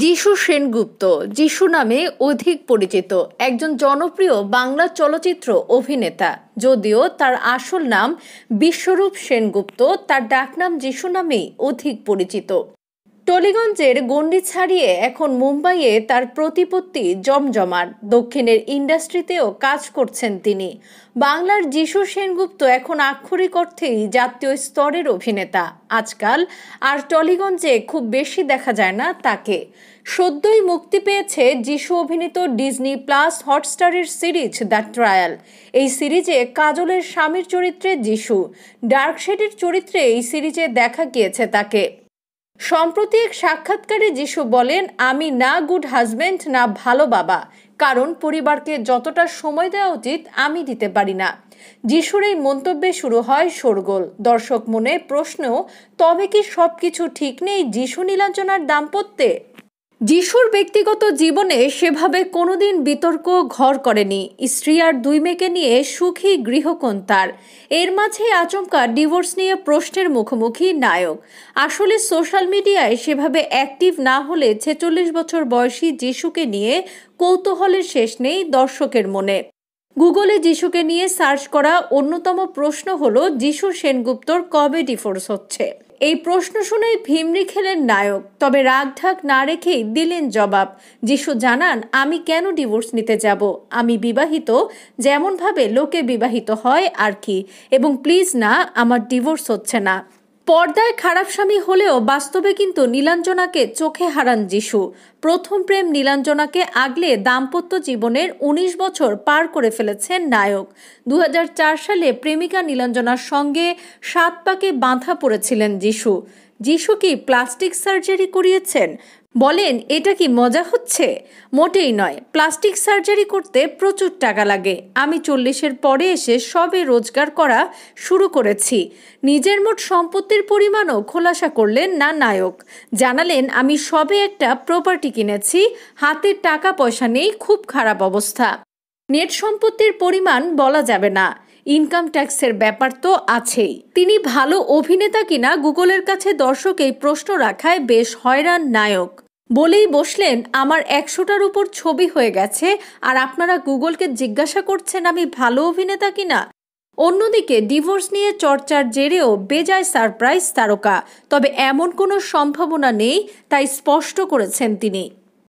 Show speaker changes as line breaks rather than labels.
যিশু সেনগুপ্ত যিশু নামে অধিক পরিচিত একজন জনপ্রিয় বাংলা চলচ্চিত্র অভিনেতা যদিও তার আসল নাম বিশ্বরূপ সেনগুপ্ত তার ডাকনাম যিশু নামেই অধিক পরিচিত টলিগঞ্জের গণ্ডি ছাড়িয়ে এখন মুম্বাইয়ে তার প্রতিপত্তি জমজমার দক্ষিণের ইন্ডাস্ট্রিতেও কাজ করছেন তিনি বাংলার যিশু সেনগুপ্ত এখন আক্ষরিক অর্থেই জাতীয় স্তরের অভিনেতা আজকাল আর টলিগঞ্জে খুব বেশি দেখা যায় না তাকে সদ্যই মুক্তি পেয়েছে যিশু অভিনীত ডিজনি প্লাস হটস্টারের সিরিজ দ্য ট্রায়াল এই সিরিজে কাজলের স্বামীর চরিত্রে যিশু ডার্কশেডের চরিত্রে এই সিরিজে দেখা গিয়েছে তাকে সম্প্রতি এক সাক্ষাৎকারে যিশু বলেন আমি না গুড হাজব্যান্ড না ভালো বাবা কারণ পরিবারকে যতটা সময় দেওয়া উচিত আমি দিতে পারি না যিশুর এই মন্তব্যে শুরু হয় শোরগোল দর্শক মনে প্রশ্ন তবে কি সব কিছু ঠিক নেই যিশু নীলাঞ্জনার দাম্পত্যে যিশুর ব্যক্তিগত জীবনে সেভাবে কোনোদিন বিতর্ক ঘর করেনি স্ত্রী আর দুই মেয়েকে নিয়ে সুখী গৃহকোণ তার এর মাঝে আচমকা ডিভোর্স নিয়ে প্রশ্নের মুখোমুখি নায়ক আসলে সোশ্যাল মিডিয়ায় সেভাবে অ্যাক্টিভ না হলে ছেচল্লিশ বছর বয়সী যিশুকে নিয়ে কৌতূহলের শেষ নেই দর্শকের মনে গুগলে যিশুকে নিয়ে সার্চ করা অন্যতম প্রশ্ন হল যিশু সেনগুপ্তর কবে ডিভোর্স হচ্ছে এই প্রশ্ন শুনেই ভিমরি খেলেন নায়ক তবে ঢাক না রেখেই দিলেন জবাব যিশু জানান আমি কেন ডিভোর্স নিতে যাব আমি বিবাহিত যেমনভাবে লোকে বিবাহিত হয় আর কি এবং প্লিজ না আমার ডিভোর্স হচ্ছে না পর্দায় খারাপ স্বামী হলেও বাস্তবে কিন্তু নীলাঞ্জনাকে চোখে হারান যিশু প্রথম প্রেম নীলাঞ্জনাকে আগলে দাম্পত্য জীবনের ১৯ বছর পার করে ফেলেছেন নায়ক দু সালে প্রেমিকা নীলাঞ্জনার সঙ্গে সাত পাকে বাঁধা পড়েছিলেন যিশু যিশু কি প্লাস্টিক সার্জারি করিয়েছেন বলেন এটা কি মজা হচ্ছে মোটেই নয় প্লাস্টিক সার্জারি করতে প্রচুর টাকা লাগে আমি চল্লিশের পরে এসে সবে রোজগার করা শুরু করেছি নিজের মোট সম্পত্তির পরিমাণও খোলাসা করলেন না নায়ক জানালেন আমি সবে একটা প্রপার্টি কিনেছি হাতে টাকা পয়সা নেই খুব খারাপ অবস্থা নেট সম্পত্তির পরিমাণ বলা যাবে না ইনকাম ট্যাক্সের ব্যাপার তো আছেই তিনি ভালো অভিনেতা কিনা গুগলের কাছে দর্শক এই প্রশ্ন রাখায় বেশ হয়রান নায়ক বলেই বসলেন আমার একশোটার উপর ছবি হয়ে গেছে আর আপনারা গুগলকে জিজ্ঞাসা করছেন আমি ভালো অভিনেতা কিনা অন্যদিকে ডিভোর্স নিয়ে চর্চার জেরেও বেজায় সারপ্রাইজ তারকা তবে এমন কোনো সম্ভাবনা নেই তাই স্পষ্ট করেছেন তিনি